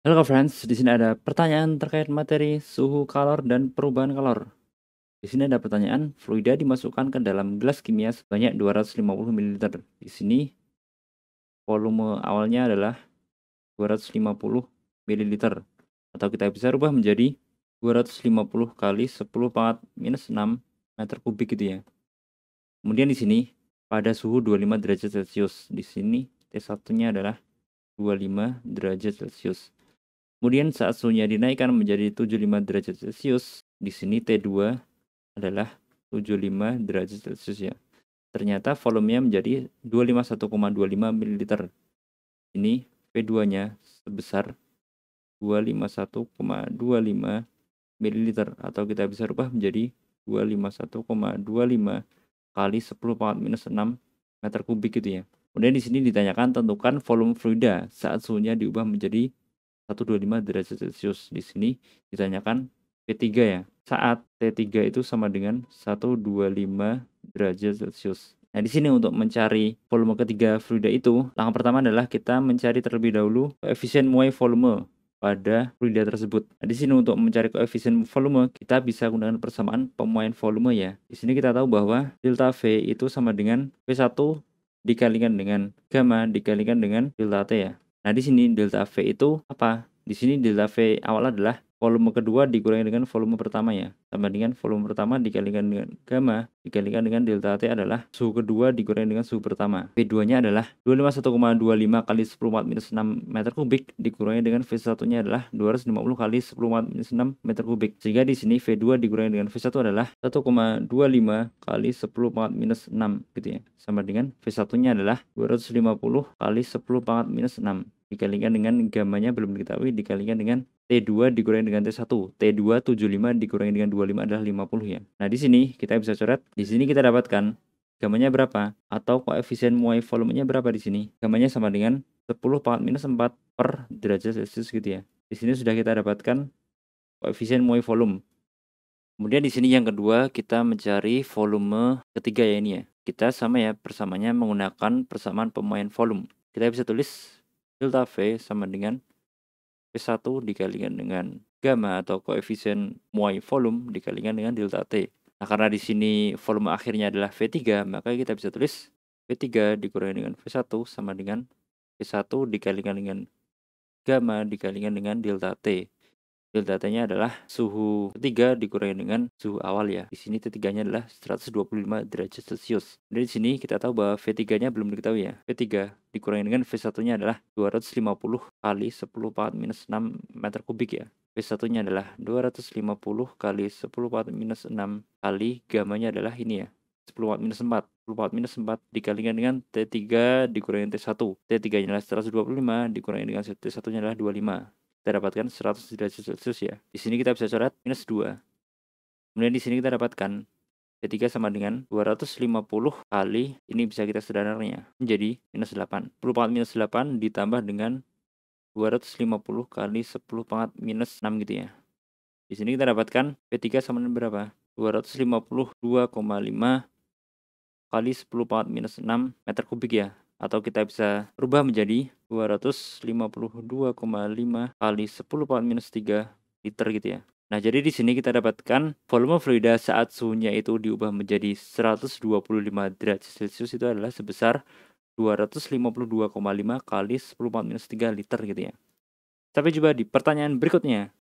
Halo friends, di sini ada pertanyaan terkait materi suhu kalor dan perubahan kalor. Di sini ada pertanyaan, fluida dimasukkan ke dalam gelas kimia sebanyak 250 ml. Di sini volume awalnya adalah 250 ml atau kita bisa rubah menjadi 250 kali 10 pangkat minus 6 meter kubik gitu ya. Kemudian di sini pada suhu 25 derajat Celcius. Di sini T1-nya adalah 25 derajat Celcius. Kemudian saat suhunya dinaikkan menjadi 75 derajat Celcius, di sini T2 adalah 75 derajat Celcius ya. Ternyata volumenya menjadi 251,25 ml. Ini P2-nya sebesar 251,25 ml atau kita bisa rubah menjadi 251,25 kali 10 pangkat minus 6 meter kubik gitu ya. Kemudian di sini ditanyakan tentukan volume fluida saat suhunya diubah menjadi 125 derajat Celcius. Di sini ditanyakan P3 ya. Saat T3 itu sama dengan 125 derajat Celcius. Nah, di sini untuk mencari volume ketiga fluida itu, langkah pertama adalah kita mencari terlebih dahulu koefisien muai volume pada fluida tersebut. Nah, di sini untuk mencari koefisien volume, kita bisa gunakan persamaan pemuaian volume ya. Di sini kita tahu bahwa delta V itu sama dengan V1 dikalikan dengan gamma dikalikan dengan delta T ya. Nah, di sini delta V itu apa? Di sini delta V awal adalah volume kedua dikurangi dengan volume pertama ya. Sama dengan volume pertama dikalikan dengan gamma dikalikan dengan delta T adalah suhu kedua dikurangi dengan suhu pertama. V2-nya adalah 251,25 kali 10 watt minus 6 meter kubik dikurangi dengan V1-nya adalah 250 kali 10 watt minus 6 meter kubik. Sehingga di sini V2 dikurangi dengan V1 adalah 1,25 kali 10 watt minus 6 gitu ya. Sama dengan V1-nya adalah 250 kali 10 watt minus 6 dikalikan dengan gamanya belum diketahui dikalikan dengan T2 dikurangi dengan T1. T2 75 dikurangi dengan 25 adalah 50 ya. Nah, di sini kita bisa coret. Di sini kita dapatkan gamanya berapa atau koefisien muai volumenya berapa di sini. Gamanya sama dengan 10 pangkat minus 4 per derajat Celcius gitu ya. Di sini sudah kita dapatkan koefisien muai volume. Kemudian di sini yang kedua kita mencari volume ketiga ya ini ya. Kita sama ya persamanya menggunakan persamaan pemain volume. Kita bisa tulis delta V sama dengan v 1 dikalikan dengan gamma atau koefisien muai volume dikalikan dengan delta T. Nah, karena di sini volume akhirnya adalah V3, maka kita bisa tulis V3 dikurangi dengan V1 sama dengan V1 dikalikan dengan gamma dikalikan dengan delta T real datanya adalah suhu ketiga dikurangi dengan suhu awal ya. Di sini t ketiganya adalah 125 derajat Celcius. Dari sini kita tahu bahwa V3-nya belum diketahui ya. V3 dikurangi dengan V1-nya adalah 250 kali 10 pangkat minus 6 meter kubik ya. V1-nya adalah 250 kali 10 pangkat minus 6 kali gamanya adalah ini ya. 10 pangkat minus 4. 10 pangkat minus 4 dikalikan dengan T3 dikurangi T1. T3-nya adalah 125 dikurangi dengan T1-nya adalah 25. Kita dapatkan 100 derajat Celcius ya. Di sini kita bisa coret minus 2. Kemudian di sini kita dapatkan P3 sama dengan 250 kali ini bisa kita sederhananya menjadi minus 8. 10 pangkat minus 8 ditambah dengan 250 kali 10 pangkat minus 6 gitu ya. Di sini kita dapatkan P3 sama dengan berapa? 252,5 kali 10 pangkat minus 6 meter kubik ya atau kita bisa rubah menjadi 252,5 kali 10 pangkat minus 3 liter gitu ya. Nah, jadi di sini kita dapatkan volume fluida saat suhunya itu diubah menjadi 125 derajat Celcius itu adalah sebesar 252,5 kali 10 pangkat minus 3 liter gitu ya. Sampai jumpa di pertanyaan berikutnya.